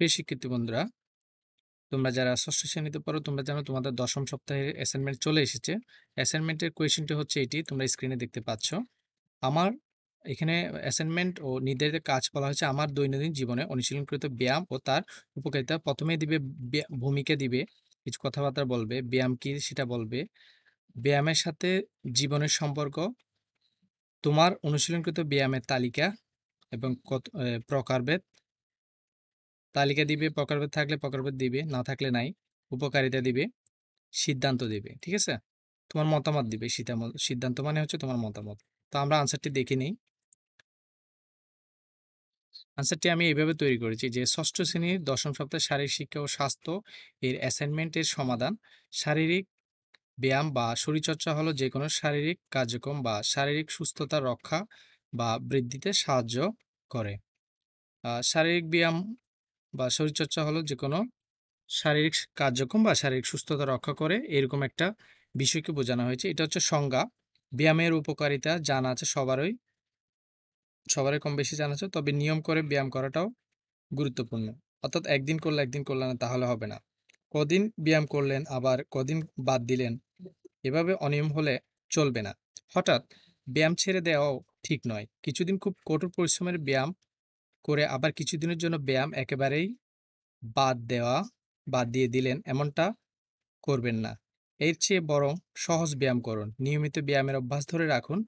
প্রিয় শিক্ষিত বন্ধুরা তোমরা যারা ষষ্ঠ শ্রেণীতে পড়ো তোমরা জানো তোমাদের দশম সপ্তাহের অ্যাসাইনমেন্ট চলে এসেছে অ্যাসাইনমেন্টের কোয়েশনটি হচ্ছে এটি তোমরা স্ক্রিনে দেখতে পাচ্ছ আমার এখানে অ্যাসাইনমেন্ট ও নির্ধারিত কাজ বলা হয়েছে আমার দৈনন্দিন জীবনে অনুশীলনকৃত ব্যায়াম ও তার উপকারিতা প্রথমেই দিবে ভূমিকা দিবে কিছু কথাবার্তা বলবে ব্যায়াম কি সেটা বলবে ব্যায়ামের সাথে জীবনের সম্পর্ক তোমার অনুশীলনকৃত ব্যায়ামের তালিকা এবং কত প্রকারভেদ তালিকা দিবে প্রকারভেদ থাকলে প্রকারভেদ দিবে না থাকলে নাই উপকারিতা দিবে সিদ্ধান্ত দিবে ঠিক আছে তোমার মতামত দিবে সিদ্ধান্ত মানে হচ্ছে তোমার মতামত তো আমরা আনসারটি দেখে নিই আনসারটি আমি এইভাবে তৈরি করেছি যে ষষ্ঠ শ্রেণীর দশম সপ্তাহে শারীরিক শিক্ষা ও স্বাস্থ্য এর অ্যাসাইনমেন্টের সমাধান শারীরিক ব্যায়াম বা শরীরচর্চা হলো যে কোনো শারীরিক কার্যক্রম বা শারীরিক সুস্থতা রক্ষা বা বৃদ্ধিতে সাহায্য করে শারীরিক ব্যায়াম বা শরীরচর্চা হলো যে কোনো শারীরিক কার্যক্রম বা শারীরিক সুস্থতা রক্ষা করে এরকম একটা বিষয়কে বোঝানো হয়েছে এটা হচ্ছে সংজ্ঞা ব্যায়ামের উপকারিতা জানা আছে সবারই সবারই কম বেশি জানা আছে তবে নিয়ম করে ব্যায়াম করাটাও গুরুত্বপূর্ণ অর্থাৎ একদিন করলে একদিন করলে না তাহলে হবে না কদিন ব্যায়াম করলেন আবার কদিন বাদ দিলেন এভাবে অনিয়ম হলে চলবে না হঠাৎ ব্যায়াম ছেড়ে দেওয়াও ঠিক নয় কিছুদিন খুব কঠোর পরিশ্রমের ব্যায়াম করে আবার কিছুদিনের জন্য ব্যায়াম একেবারেই বাদ দেওয়া বাদ দিয়ে দিলেন এমনটা করবেন না এর চেয়ে বরং সহজ ব্যায়াম করুন নিয়মিত ব্যায়ামের অভ্যাস ধরে রাখুন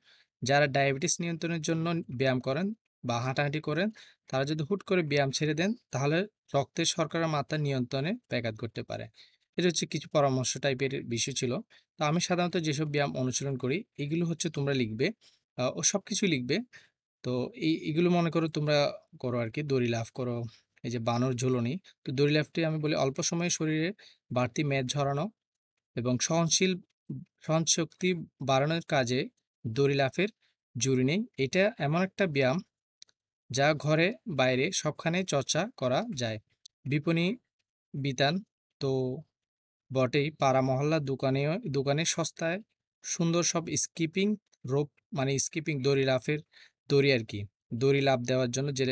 যারা ডায়াবেটিস নিয়ন্ত্রণের জন্য ব্যায়াম করেন বা হাঁটাহাঁটি করেন তারা যদি হুট করে ব্যায়াম ছেড়ে দেন তাহলে রক্তের সরকারের মাত্রা নিয়ন্ত্রণে ব্যাঘাত করতে পারে এটা হচ্ছে কিছু পরামর্শ টাইপের বিষয় ছিল তো আমি সাধারণত যেসব ব্যায়াম অনুশীলন করি এগুলো হচ্ছে তোমরা লিখবে ও সব কিছু লিখবে তো এই এগুলো মনে করো তোমরা করো আর কি দড়ি লাভ করো এই যে বানর ঝুলনি তো দড়ি লাভটি আমি বলি অল্প সময়ে শরীরে বাড়তি মেদ ঝরানো এবং সহনশীল সহন শক্তি বাড়ানোর কাজে দড়ি লাফের জুড়ি নেই এটা এমন একটা ব্যায়াম যা ঘরে বাইরে সবখানে চর্চা করা যায় বিপণী বিতান তো বটেই পাড়া মহল্লা দোকানে দোকানে সস্তায় সুন্দর সব স্কিপিং রোপ মানে স্কিপিং দড়ি লাফের দড়ি আর কি দড়ি লাভ দেওয়ার জন্য যে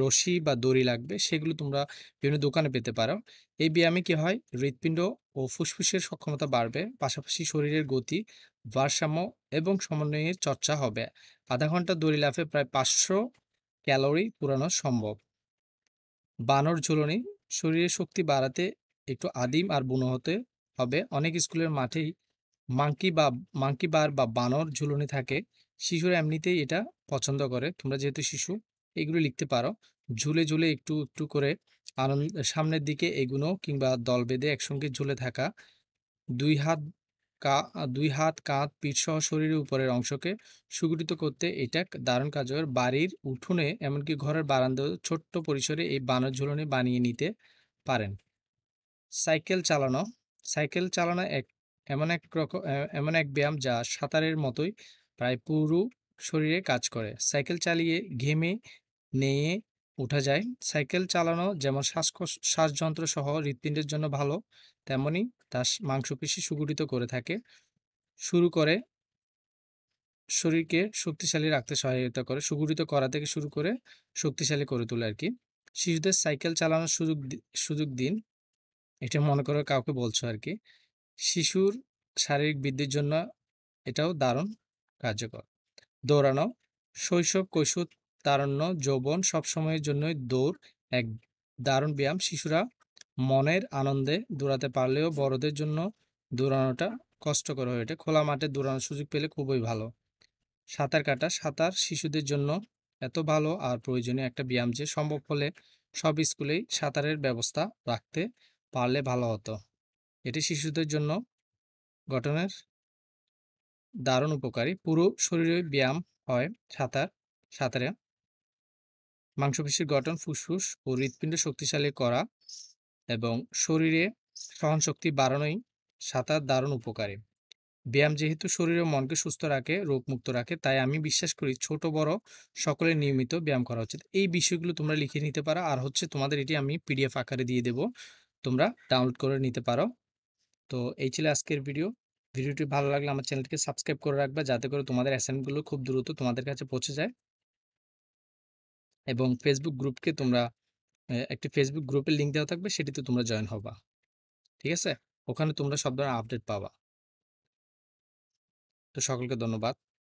রশি বা দড়ি লাগবে সেগুলো তোমরা বিভিন্ন দোকানে পেতে পারো এই ব্যায়ামে কি হয় হৃৎপিণ্ড ও ফুসফুসের সক্ষমতা বাড়বে পাশাপাশি শরীরের গতি ভারসাম্য এবং সমন্বয়ের চর্চা হবে আধা ঘন্টা দড়ি লাভে প্রায় পাঁচশো ক্যালোরি পুরানো সম্ভব বানর ঝুলনি শরীরের শক্তি বাড়াতে একটু আদিম আর বুনো হতে হবে অনেক স্কুলের মাঠেই মাংকি বা মাংকি বার বা বানর ঝুলনি থাকে শিশুরা এমনিতেই এটা পছন্দ করে তোমরা যেহেতু শিশু এগুলো লিখতে পারো ঝুলে ঝুলে একটু একটু করে আনন্দ সামনের দিকে এগুলো কিংবা দল বেঁধে একসঙ্গে ঝুলে থাকা দুই হাত কা দুই হাত কাঁধ পিঠসহ শরীরের উপরের অংশকে সুগঠিত করতে এটা দারুণ কার্যকর বাড়ির উঠোনে এমনকি ঘরের বারান্দা ছোট্ট পরিসরে এই বানর ঝুলনে বানিয়ে নিতে পারেন সাইকেল চালানো সাইকেল চালানো এক এমন এক রকম এমন এক ব্যায়াম যা সাঁতারের মতোই প্রায় পুরো শরীরে কাজ করে সাইকেল চালিয়ে ঘেমে নেয়ে উঠা যায় সাইকেল চালানো যেমন শ্বাসকষ্ট শ্বাসযন্ত্র সহ হৃৎপিণ্ডের জন্য ভালো তেমনি তার মাংসপেশি সুগঠিত করে থাকে শুরু করে শরীরকে শক্তিশালী রাখতে সহায়তা করে সুগঠিত করা থেকে শুরু করে শক্তিশালী করে তোলে আর কি শিশুদের সাইকেল চালানোর সুযোগ সুযোগ দিন এটা মনে করে কাউকে বলছো আর কি শিশুর শারীরিক বৃদ্ধির জন্য এটাও দারুণ কার্যকর দৌড়ানো শৈশব কৈশোর তারণ্য যৌবন সবসময়ের জন্যই দৌড় এক দারুণ ব্যায়াম শিশুরা মনের আনন্দে দৌড়াতে পারলেও বড়দের জন্য দৌড়ানোটা কষ্টকর হয়ে ওঠে খোলা মাঠে দৌড়ানোর সুযোগ পেলে খুবই ভালো সাঁতার কাটা সাঁতার শিশুদের জন্য এত ভালো আর প্রয়োজনীয় একটা ব্যায়াম যে সম্ভব হলে সব স্কুলেই সাঁতারের ব্যবস্থা রাখতে পারলে ভালো হতো এটি শিশুদের জন্য গঠনের দারুণ উপকারী পুরো শরীরে ব্যায়াম হয় সাঁতার সাঁতারে মাংসপেশির গঠন ফুসফুস ও হৃৎপিণ্ড শক্তিশালী করা এবং শরীরে সহনশক্তি বাড়ানোই সাঁতার দারুণ উপকারী ব্যায়াম যেহেতু শরীর ও মনকে সুস্থ রাখে রোগমুক্ত রাখে তাই আমি বিশ্বাস করি ছোট বড় সকলে নিয়মিত ব্যায়াম করা উচিত এই বিষয়গুলো তোমরা লিখে নিতে পারো আর হচ্ছে তোমাদের এটি আমি পিডিএফ আকারে দিয়ে দেব তোমরা ডাউনলোড করে নিতে পারো তো এই ছিল আজকের ভিডিও ভিডিওটি ভালো লাগলে আমার চ্যানেলটিকে সাবস্ক্রাইব করে রাখবে যাতে করে তোমাদের অ্যাসাইনমেন্টগুলো খুব দ্রুত তোমাদের কাছে পৌঁছে যায় এবং ফেসবুক গ্রুপকে তোমরা একটি ফেসবুক গ্রুপের লিঙ্ক দেওয়া থাকবে সেটিতে তোমরা জয়েন হবা ঠিক আছে ওখানে তোমরা সব ধরনের আপডেট পাবা তো সকলকে ধন্যবাদ